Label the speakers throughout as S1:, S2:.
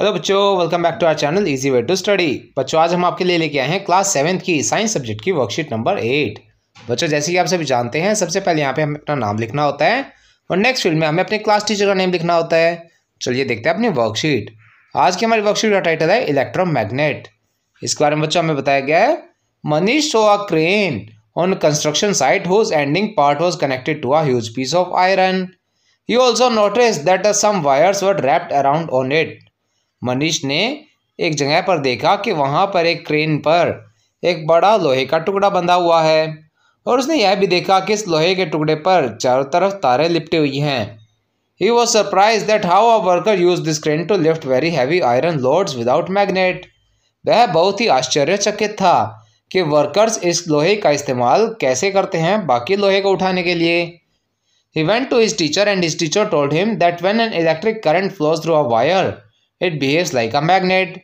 S1: hello बच्चों welcome back to our channel easy way to study बच्चों आज हम आपके लिए लेके आए हैं क्लास सेवन्थ की साइंस सब्जेक्ट की वर्कशीट नंबर एट बच्चों जैसे कि आप सभी जानते हैं सबसे पहले यहाँ पे हमें अपना नाम लिखना होता है और नेक्स्ट फील्ड में हमें अपने क्लास टीचर का नेम लिखना होता है चलिए देखते हैं अपनी वर्कशीट आज की हमारी वर्कशीट का टाइटल है इलेक्ट्रोमैग्नेट इसके बारे में बच्चों हमें बताया गया है Manish so a crane on construction site whose ending part was connected to a huge piece of iron you also notice that some wires wrapped around on it Manish ने एक जगह पर देखा कि वहाँ पर एक क्रेन पर एक बड़ा लोहे का टुकड़ा बंधा हुआ है और उसने यह भी देखा कि इस लोहे के टुकड़े पर चारों तरफ तारें लिपटी हुई हैं he was surprise that how a worker use this crane to lift very heavy iron loads without magnet वह बहुत ही आश्चर्यचकित था कि वर्कर्स इस लोहे का इस्तेमाल कैसे करते हैं बाकी लोहे को उठाने के लिए he went to his teacher and his teacher told him that when an electric current flows through a wire it behaves like a magnet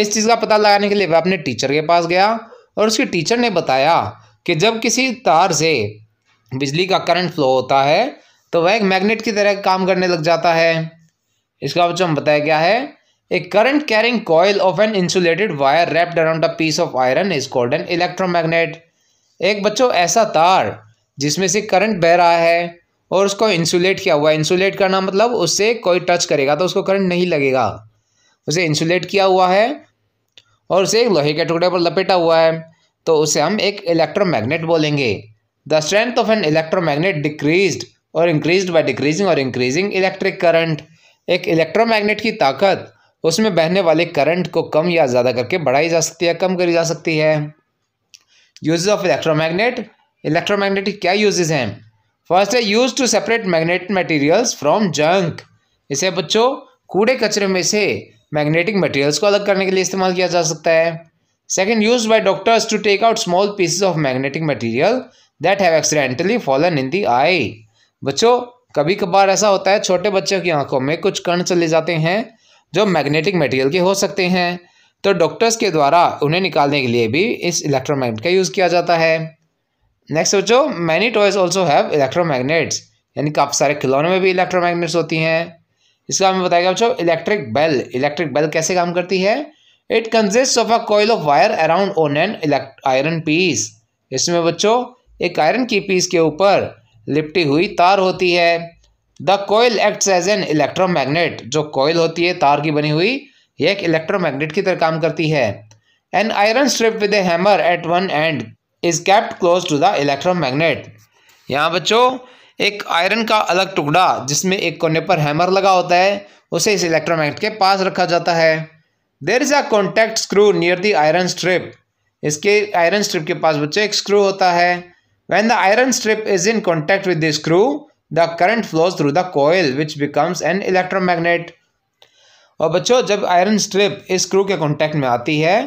S1: इस चीज़ का पता लगाने के लिए वह अपने टीचर के पास गया और उसके टीचर ने बताया कि जब किसी तार से बिजली का करंट फ्लो होता है तो वह एक मैग्नेट की तरह काम करने लग जाता है इसका बच्चों बताया गया है a current carrying coil of an insulated wire wrapped around a piece of iron is called an electromagnet एक बच्चों ऐसा तार जिसमें से करंट बह रहा है और उसको इंसुलेट किया हुआ है इंसुलेट करना मतलब उससे कोई टच करेगा तो उसको करंट नहीं लगेगा उसे इंसुलेट किया हुआ है और उसे एक लोहे के टुकड़े पर लपेटा हुआ है तो उसे हम एक इलेक्ट्रोमैग्नेट बोलेंगे the strength of an electromagnet decreased और इंक्रीज्ड बाय डिक्रीजिंग और इंक्रीजिंग इलेक्ट्रिक करंट एक इलेक्ट्रोमैग्नेट की ताकत उसमें बहने वाले करंट को कम या ज़्यादा करके बढ़ाई जा सकती है कम करी जा सकती है यूजेज ऑफ इलेक्ट्रोमैग्नेट इलेक्ट्रोमैग्नेट के क्या यूजेज हैं फर्स्ट है use to separate magnet materials from junk इसे बच्चों कूड़े कचरे में से मैग्नेटिक मटेरियल्स को अलग करने के लिए इस्तेमाल किया जा सकता है second use by doctors to take out small pieces of magnetic material that have accidentally fallen in the eye बच्चों कभी कभार ऐसा होता है छोटे बच्चों की आंखों में कुछ कण चले जाते हैं जो मैग्नेटिक मटेरियल के हो सकते हैं तो डॉक्टर्स के द्वारा उन्हें निकालने के लिए भी इस इलेक्ट्रोमैग्नेट का यूज़ किया जाता है नेक्स्ट बच्चों many toys also have electromagnets यानी काफ़ी सारे खिलौने में भी इलेक्ट्रोमैग्नेट्स होती हैं इसका हमें बताएगा बच्चों इलेक्ट्रिक बेल इलेक्ट्रिक बेल कैसे काम करती है it consist of a coil of wire around on an iron piece इसमें बच्चों एक आयरन की पीस के ऊपर लिपटी हुई तार होती है the coil acts as an electromagnet जो कोयल होती है तार की बनी हुई यह एक इलेक्ट्रोमैग्नेट की तरह काम करती है an iron strip with a hammer at one end is kept close to the electromagnet यहाँ बच्चों एक आयरन का अलग टुकड़ा जिसमें एक कोने पर हैमर लगा होता है उसे इस इलेक्ट्रोमैग्नेट के पास रखा जाता है there is a contact screw near the iron strip इसके आयरन स्ट्रिप के पास बच्चे एक स्क्रू होता है when the iron strip is in contact with the screw the current flows through the coil which becomes an electromagnet और बच्चों जब आयरन स्ट्रिप इस स्क्रू के कॉन्टैक्ट में आती है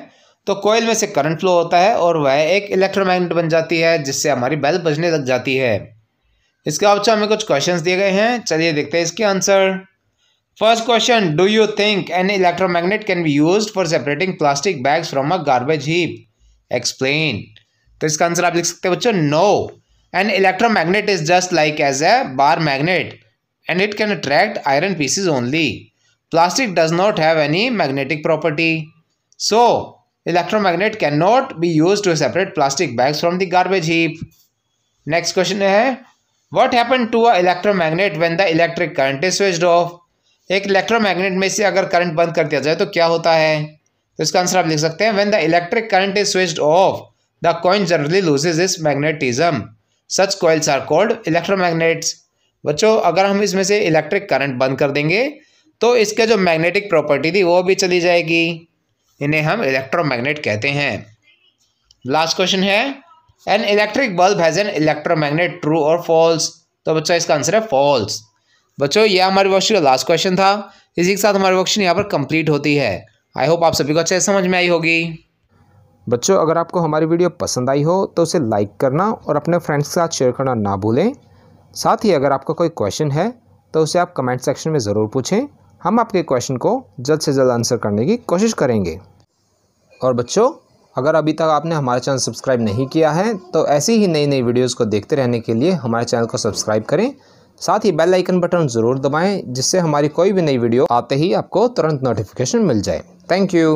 S1: तो कोयल में से करंट फ्लो होता है और वह एक इलेक्ट्रोमैग्नेट बन जाती है जिससे हमारी बेल बजने लग जाती है इसके ऑप्शन में कुछ क्वेश्चन दिए गए हैं चलिए देखते हैं इसके answer first question do you think an electromagnet can be use for separating plastic bag from a garbage heap explain तो इसका आंसर आप लिख सकते हैं बच्चों no an electro electromagnet is just like as a bar magnet and it can attract iron pieces only plastic does not have any magnetic property so electro electromagnet can not be use to separate plastic bag from the garbage heap next question है what happen to a electromagnet when the electric current is switch off एक electromagnet में से अगर current बंद कर दिया जाए तो क्या होता है तो इसका आंसर आप लिख सकते हैं when the electric current is switch off the coin generally loses is magnetism such coils are called electromagnets बच्चों अगर हम इसमें से इलेक्ट्रिक करंट बंद कर देंगे तो इसके जो मैग्नेटिक प्रॉपर्टी थी वो भी चली जाएगी इन्हें हम इलेक्ट्रोमैग्नेट कहते हैं लास्ट क्वेश्चन है an electric bulb has an electromagnet true और फॉल्स तो बच्चों इसका आंसर है फॉल्स बच्चों ये हमारे वर्ष का लास्ट क्वेश्चन था इसी के साथ हमारे वर्कशीट यहाँ पर कंप्लीट होती है आई होप आप सभी को अच्छे समझ में आई होगी बच्चों अगर आपको हमारी वीडियो पसंद आई हो तो उसे लाइक करना और अपने फ्रेंड्स के साथ शेयर करना ना भूलें साथ ही अगर आपका कोई क्वेश्चन है तो उसे आप कमेंट सेक्शन में ज़रूर पूछें हम आपके क्वेश्चन को जल्द से जल्द आंसर करने की कोशिश करेंगे और बच्चों अगर अभी तक आपने हमारा चैनल सब्सक्राइब नहीं किया है तो ऐसी ही नई नई वीडियोज़ को देखते रहने के लिए हमारे चैनल को सब्सक्राइब करें साथ ही बेल आइकन बटन ज़रूर दबाएं जिससे हमारी कोई भी नई वीडियो आते ही आपको तुरंत नोटिफिकेशन मिल जाए थैंक यू